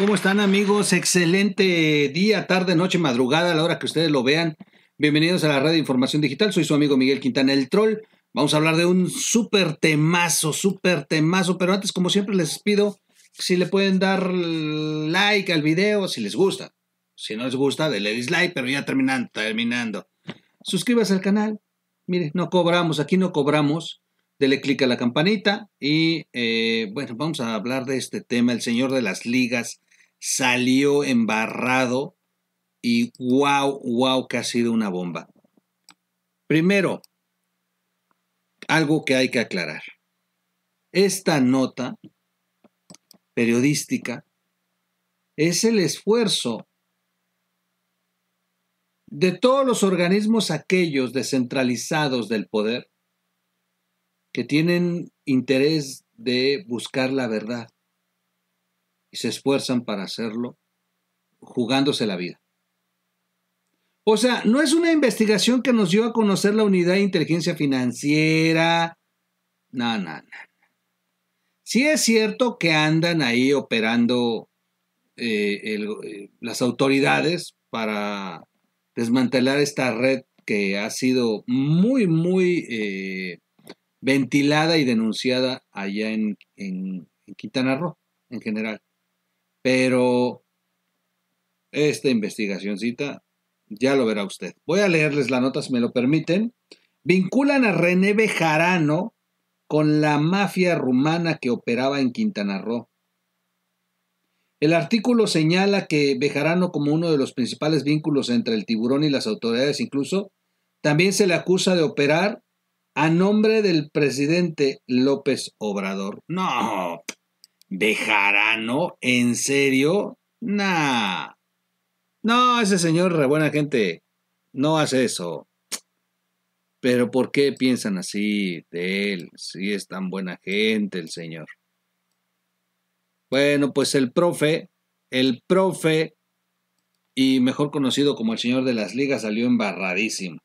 ¿Cómo están amigos? Excelente día, tarde, noche, madrugada, a la hora que ustedes lo vean. Bienvenidos a la Radio Información Digital. Soy su amigo Miguel Quintana, el troll. Vamos a hablar de un súper temazo, súper temazo. Pero antes, como siempre, les pido si le pueden dar like al video, si les gusta. Si no les gusta, denle dislike, pero ya terminando, terminando. Suscríbase al canal. Mire, no cobramos, aquí no cobramos. Dele click a la campanita y eh, bueno, vamos a hablar de este tema, el señor de las ligas salió embarrado y wow, wow, que ha sido una bomba. Primero, algo que hay que aclarar. Esta nota periodística es el esfuerzo de todos los organismos aquellos descentralizados del poder que tienen interés de buscar la verdad y se esfuerzan para hacerlo jugándose la vida. O sea, no es una investigación que nos dio a conocer la unidad de inteligencia financiera. No, no, no. Sí es cierto que andan ahí operando eh, eh, las autoridades para desmantelar esta red que ha sido muy, muy eh, ventilada y denunciada allá en Quintana Roo en general. Pero esta investigacioncita ya lo verá usted. Voy a leerles las notas, si me lo permiten. Vinculan a René Bejarano con la mafia rumana que operaba en Quintana Roo. El artículo señala que Bejarano como uno de los principales vínculos entre el tiburón y las autoridades incluso, también se le acusa de operar a nombre del presidente López Obrador. No, ¿De no ¿En serio? Nah. No, ese señor, buena gente, no hace eso. Pero ¿por qué piensan así de él? Si es tan buena gente el señor. Bueno, pues el profe, el profe y mejor conocido como el señor de las ligas salió embarradísimo.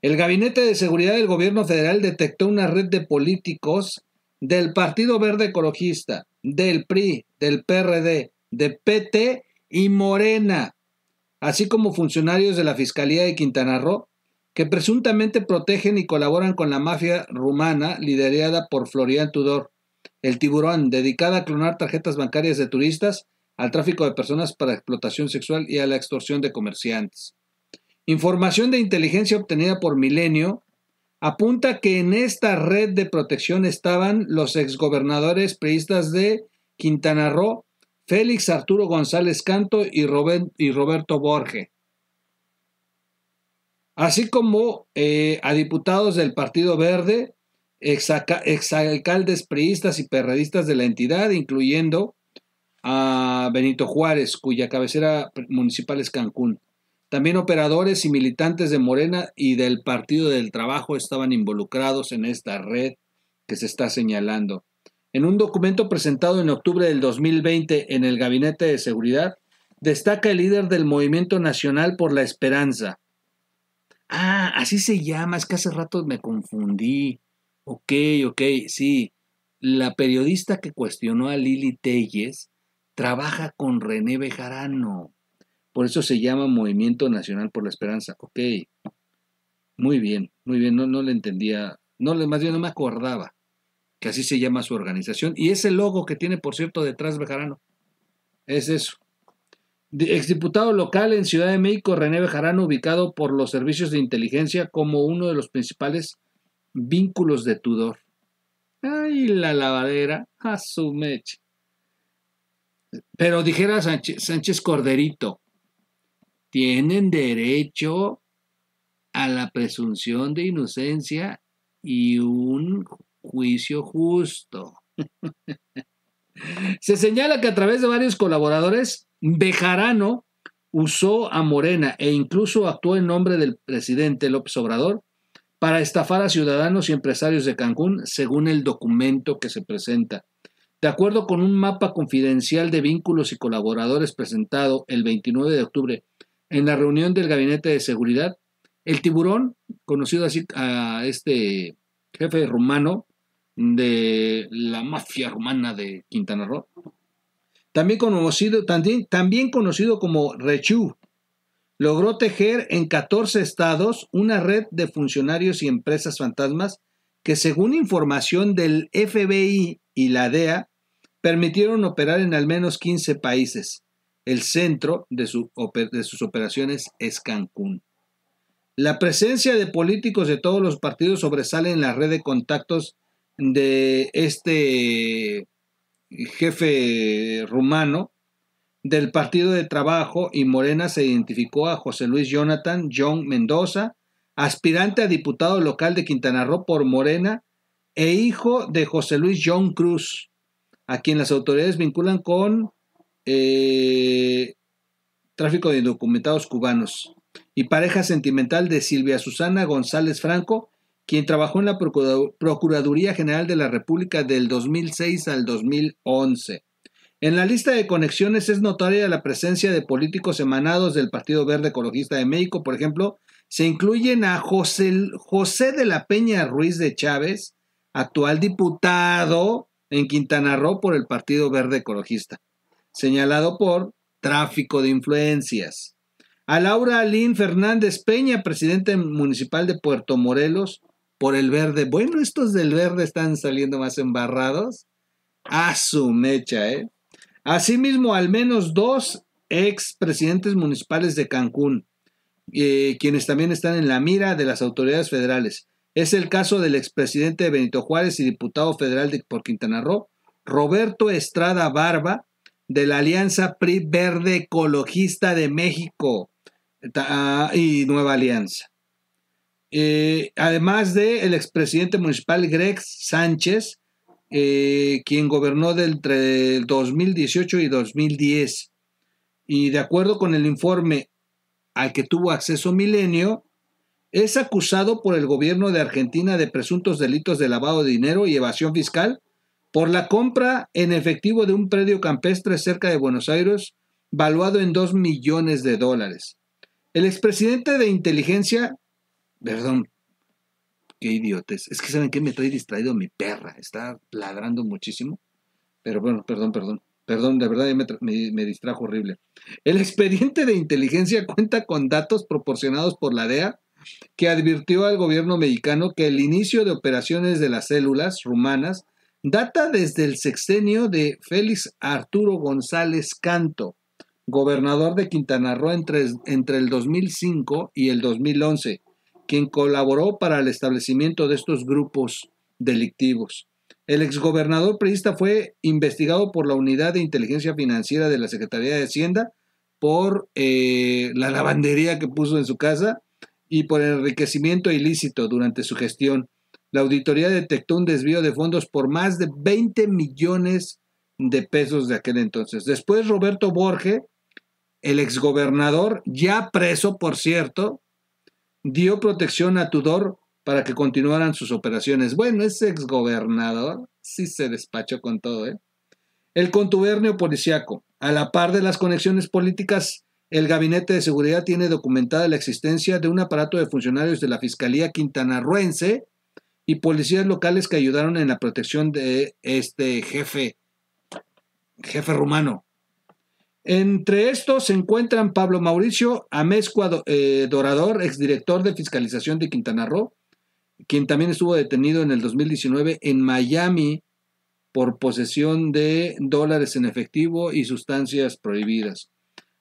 El Gabinete de Seguridad del Gobierno Federal detectó una red de políticos del Partido Verde Ecologista, del PRI, del PRD, de PT y Morena, así como funcionarios de la Fiscalía de Quintana Roo, que presuntamente protegen y colaboran con la mafia rumana liderada por Florian Tudor, el tiburón, dedicada a clonar tarjetas bancarias de turistas, al tráfico de personas para explotación sexual y a la extorsión de comerciantes. Información de inteligencia obtenida por Milenio apunta que en esta red de protección estaban los exgobernadores priistas de Quintana Roo, Félix Arturo González Canto y, Roberto Borge, así como eh, a diputados del Partido Verde, exalcaldes priistas y perredistas de la entidad, incluyendo a Benito Juárez, cuya cabecera municipal es Cancún. También operadores y militantes de Morena y del Partido del Trabajo estaban involucrados en esta red que se está señalando. En un documento presentado en octubre del 2020 en el Gabinete de Seguridad, destaca el líder del Movimiento Nacional por la Esperanza. Ah, así se llama, es que hace rato me confundí. Ok, ok, sí. La periodista que cuestionó a Lili Telles trabaja con René Bejarano. Por eso se llama Movimiento Nacional por la Esperanza. Ok, muy bien, muy bien, no, no le entendía, no, más bien no me acordaba que así se llama su organización. Y ese logo que tiene, por cierto, detrás Bejarano, es eso. Exdiputado local en Ciudad de México, René Bejarano, ubicado por los servicios de inteligencia como uno de los principales vínculos de Tudor. Ay, la lavadera, a su meche. Pero dijera Sánchez Corderito, tienen derecho a la presunción de inocencia y un juicio justo. Se señala que a través de varios colaboradores, Bejarano usó a Morena e incluso actuó en nombre del presidente López Obrador para estafar a ciudadanos y empresarios de Cancún, según el documento que se presenta. De acuerdo con un mapa confidencial de vínculos y colaboradores presentado el 29 de octubre en la reunión del Gabinete de Seguridad, el tiburón, conocido así a este jefe rumano de la mafia rumana de Quintana Roo, también conocido, también, también conocido como Rechu, logró tejer en 14 estados una red de funcionarios y empresas fantasmas que según información del FBI y la DEA, permitieron operar en al menos 15 países. El centro de, sus operaciones es Cancún. La presencia de políticos de todos los partidos sobresale en la red de contactos de este jefe rumano del Partido de Trabajo y Morena se identificó a José Luis Jonathan John Mendoza, aspirante a diputado local de Quintana Roo por Morena e hijo de José Luis John Cruz, a quien las autoridades vinculan con eh, tráfico de indocumentados cubanos y pareja sentimental de Silvia Susana González Franco, quien trabajó en la Procuraduría General de la República del 2006 al 2011. En la lista de conexiones es notoria la presencia de políticos emanados del Partido Verde Ecologista de México, por ejemplo, se incluyen a José, José de la Peña Ruiz de Chávez, actual diputado en Quintana Roo por el Partido Verde Ecologista señalado por tráfico de influencias. A Laura Alín Fernández Peña, presidente municipal de Puerto Morelos, por el verde. Bueno, estos del verde están saliendo más embarrados. A su mecha, ¿eh? Asimismo, al menos dos expresidentes municipales de Cancún, eh, quienes también están en la mira de las autoridades federales. Es el caso del expresidente Benito Juárez y diputado federal de, por Quintana Roo, Roberto Estrada Barba, de la Alianza PRI Verde Ecologista de México ah, y Nueva Alianza. Eh, además de el expresidente municipal Greg Sánchez, eh, quien gobernó del, entre el 2018 y 2010. Y de acuerdo con el informe al que tuvo acceso Milenio, es acusado por el gobierno de Argentina de presuntos delitos de lavado de dinero y evasión fiscal por la compra en efectivo de un predio campestre cerca de Buenos Aires, valuado en 2 millones de dólares. El expresidente de inteligencia, perdón, qué idiotes, es que saben que me estoy distraído mi perra, está ladrando muchísimo, pero bueno, perdón, perdón, perdón, de verdad me distrajo horrible. El expediente de inteligencia cuenta con datos proporcionados por la DEA que advirtió al gobierno mexicano que el inicio de operaciones de las células rumanas data desde el sexenio de Félix Arturo González Canto, gobernador de Quintana Roo entre, el 2005 y el 2011, quien colaboró para el establecimiento de estos grupos delictivos. El exgobernador priista fue investigado por la Unidad de Inteligencia Financiera de la Secretaría de Hacienda por eh, la lavandería que puso en su casa y por el enriquecimiento ilícito durante su gestión la auditoría detectó un desvío de fondos por más de 20 millones de pesos de aquel entonces. Después Roberto Borge, el exgobernador, ya preso, por cierto, dio protección a Tudor para que continuaran sus operaciones. Bueno, ese exgobernador sí se despachó con todo. ¿eh? El contubernio policiaco. A la par de las conexiones políticas, el Gabinete de Seguridad tiene documentada la existencia de un aparato de funcionarios de la Fiscalía Quintanarruense y policías locales que ayudaron en la protección de este jefe, jefe rumano. Entre estos se encuentran Pablo Mauricio Amezcua eh, Dorador, exdirector de fiscalización de Quintana Roo, quien también estuvo detenido en el 2019 en Miami por posesión de dólares en efectivo y sustancias prohibidas.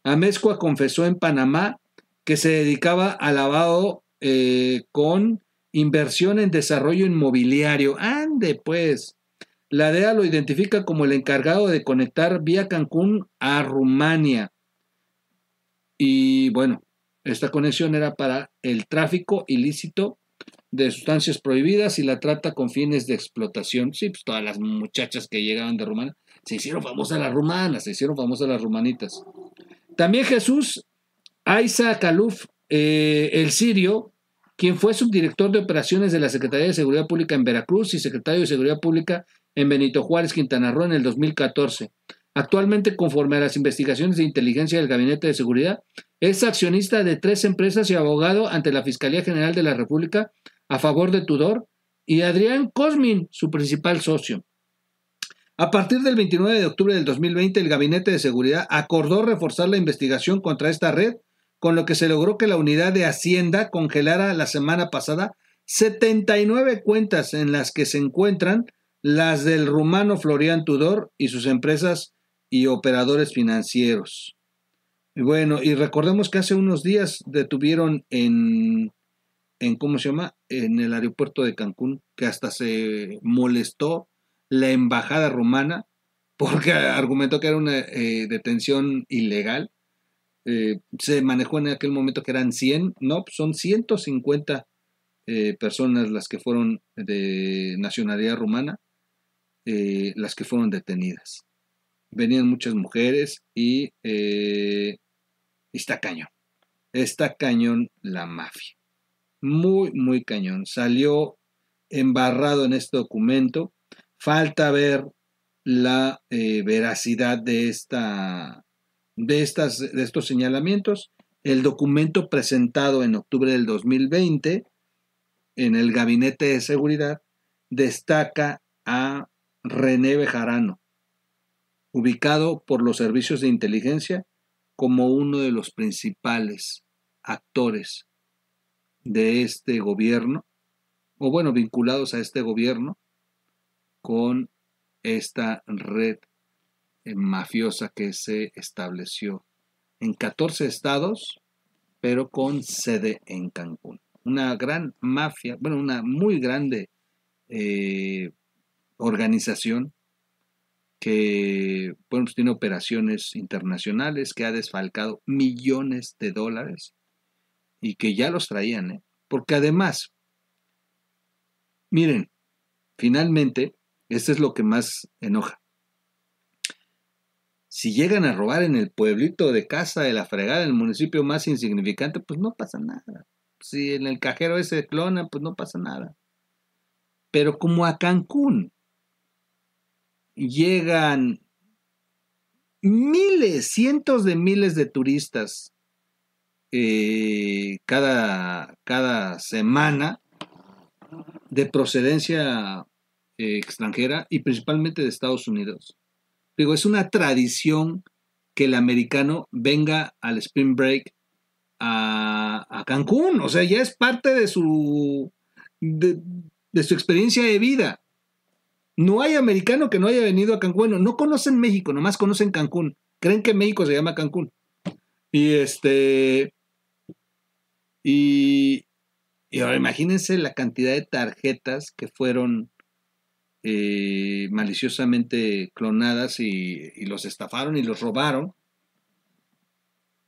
Amezcua confesó en Panamá que se dedicaba al lavado eh, con Inversión en desarrollo inmobiliario. Ande pues. La DEA lo identifica como el encargado de conectar vía Cancún a Rumania. Y bueno, esta conexión era para el tráfico ilícito de sustancias prohibidas y la trata con fines de explotación. Sí, pues todas las muchachas que llegaban de Rumania se hicieron famosas las rumanas, se hicieron famosas las rumanitas. También Jesús, Aiza Caluf, eh, el sirio, quien fue subdirector de operaciones de la Secretaría de Seguridad Pública en Veracruz y secretario de Seguridad Pública en Benito Juárez, Quintana Roo, en el 2014. Actualmente, conforme a las investigaciones de inteligencia del Gabinete de Seguridad, es accionista de tres empresas y abogado ante la Fiscalía General de la República a favor de Tudor y Adrián Cosmin, su principal socio. A partir del 29 de octubre del 2020, el Gabinete de Seguridad acordó reforzar la investigación contra esta red con lo que se logró que la unidad de Hacienda congelara la semana pasada 79 cuentas en las que se encuentran las del rumano Florian Tudor y sus empresas y operadores financieros. bueno, y recordemos que hace unos días detuvieron en, en, ¿cómo se llama? En el aeropuerto de Cancún, que hasta se molestó la embajada rumana porque argumentó que era una eh, detención ilegal. Eh, se manejó en aquel momento que eran 100, no, pues son 150 eh, personas las que fueron de nacionalidad rumana, eh, las que fueron detenidas. Venían muchas mujeres y está cañón, está cañón la mafia. Muy, muy cañón. Salió embarrado en este documento. Falta ver la veracidad de esta de, estas, de estos señalamientos, el documento presentado en octubre del 2020 en el Gabinete de Seguridad destaca a René Bejarano, ubicado por los servicios de inteligencia como uno de los principales actores de este gobierno, o bueno, vinculados a este gobierno con esta red eh, mafiosa que se estableció en 14 estados, pero con sede en Cancún. Una gran mafia, bueno, una muy grande eh, organización que pues tiene operaciones internacionales, que ha desfalcado millones de dólares y que ya los traían, ¿eh? porque además, miren, finalmente, esto es lo que más enoja. Si llegan a robar en el pueblito de casa de la fregada, en el municipio más insignificante, pues no pasa nada. Si en el cajero ese clona, pues no pasa nada. Pero como a Cancún llegan miles, cientos de miles de turistas eh, cada, cada semana de procedencia eh, extranjera y principalmente de Estados Unidos. Digo, es una tradición que el americano venga al Spring Break a, Cancún. O sea, ya es parte de su, de, su experiencia de vida. No hay americano que no haya venido a Cancún. Bueno, no conocen México, nomás conocen Cancún. Creen que México se llama Cancún. Y este. Y, y ahora imagínense la cantidad de tarjetas que fueron eh, maliciosamente clonadas y, los estafaron y los robaron,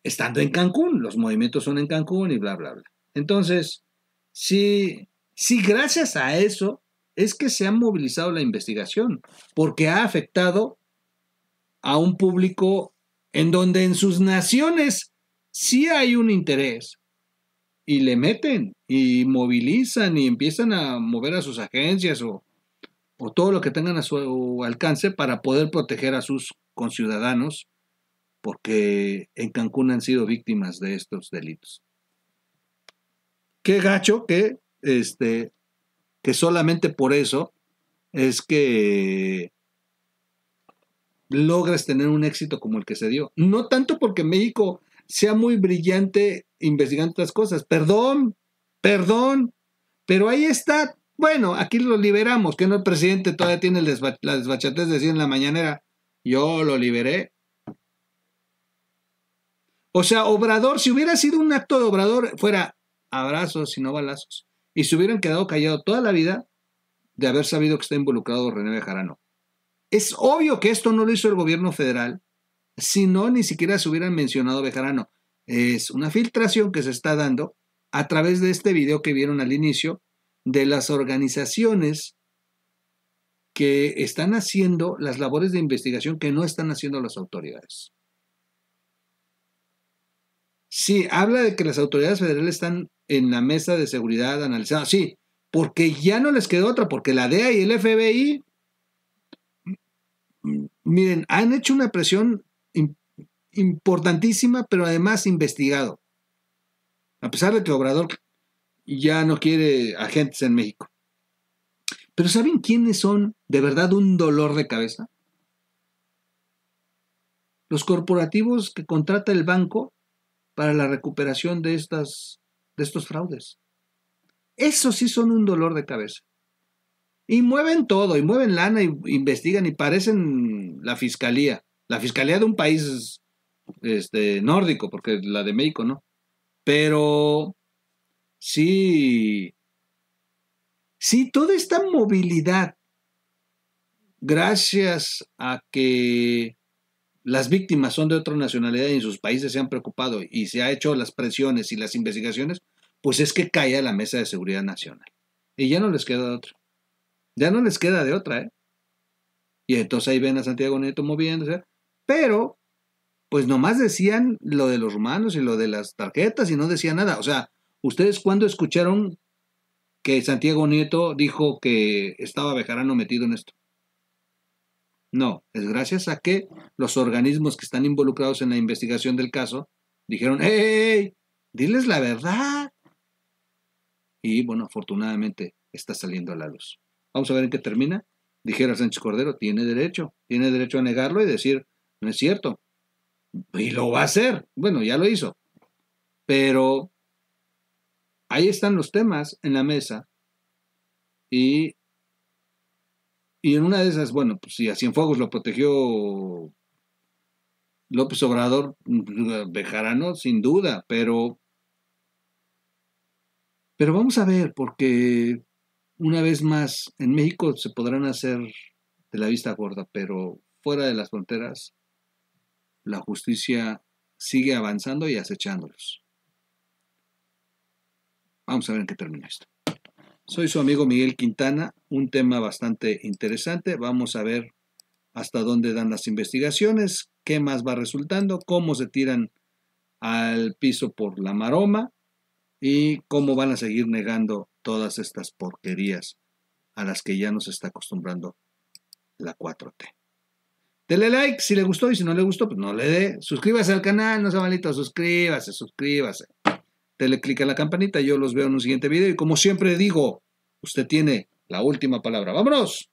estando en Cancún, los movimientos son en Cancún y bla, bla, bla. Entonces, si sí, gracias a eso es que se ha movilizado la investigación, porque ha afectado a un público en donde en sus naciones sí hay un interés y le meten y movilizan y empiezan a mover a sus agencias o, o todo lo que tengan a su alcance para poder proteger a sus conciudadanos, porque en Cancún han sido víctimas de estos delitos. Qué gacho que, este, que solamente por eso es que logras tener un éxito como el que se dio. No tanto porque México sea muy brillante investigando estas cosas. Perdón, perdón, pero ahí está bueno, aquí lo liberamos, que no el presidente todavía tiene la desbachatez de decir en la mañanera, yo lo liberé. O sea, Obrador, si hubiera sido un acto de Obrador, fuera abrazos y no balazos, y se hubieran quedado callados toda la vida de haber sabido que está involucrado René Bejarano. Es obvio que esto no lo hizo el gobierno federal, si no, ni siquiera se hubieran mencionado Bejarano. Es una filtración que se está dando a través de este video que vieron al inicio, de las organizaciones que están haciendo las labores de investigación que no están haciendo las autoridades. Sí, habla de que las autoridades federales están en la mesa de seguridad analizando. Sí, porque ya no les quedó otra, porque la DEA y el FBI, miren, han hecho una presión importantísima, pero además investigado. A pesar de que Obrador y ya no quiere agentes en México. Pero ¿saben quiénes son de verdad un dolor de cabeza? Los corporativos que contrata el banco para la recuperación de, estas, de estos fraudes. eso sí son un dolor de cabeza. Y mueven todo, y mueven lana, y investigan, y parecen la fiscalía. La fiscalía de un país este, nórdico, porque la de México no. Pero Sí. Sí, toda esta movilidad, gracias a que las víctimas son de otra nacionalidad y en sus países se han preocupado y se han hecho las presiones y las investigaciones, pues es que cae a la mesa de seguridad nacional. Y ya no les queda de otra. Ya no les queda de otra, ¿eh? Y entonces ahí ven a Santiago Nieto moviéndose, pero pues nomás decían lo de los romanos y lo de las tarjetas y no decían nada. O sea, ¿Ustedes cuándo escucharon que Santiago Nieto dijo que estaba Bejarano metido en esto? No, es gracias a que los organismos que están involucrados en la investigación del caso dijeron, ¡Ey! Diles la verdad. Y bueno, afortunadamente está saliendo a la luz. Vamos a ver en qué termina. Dijera Sánchez Cordero, tiene derecho, tiene derecho a negarlo y decir, no es cierto. Y lo va a hacer. Bueno, ya lo hizo. Pero ahí están los temas en la mesa y, y en una de esas, bueno, pues si a Cienfuegos lo protegió López Obrador, Bejarano, sin duda, pero, pero vamos a ver, porque una vez más, en México se podrán hacer de la vista gorda, pero fuera de las fronteras, la justicia sigue avanzando y acechándolos. Vamos a ver en qué termina esto. Soy su amigo Miguel Quintana, un tema bastante interesante. Vamos a ver hasta dónde dan las investigaciones, qué más va resultando, cómo se tiran al piso por la maroma y cómo van a seguir negando todas estas porquerías a las que ya nos está acostumbrando la 4T. Dele like si le gustó y si no le gustó, pues no le dé. Suscríbase al canal, no se malito, suscríbase, suscríbase dele clic a la campanita, yo los veo en un siguiente video y como siempre digo, usted tiene la última palabra. ¡Vámonos!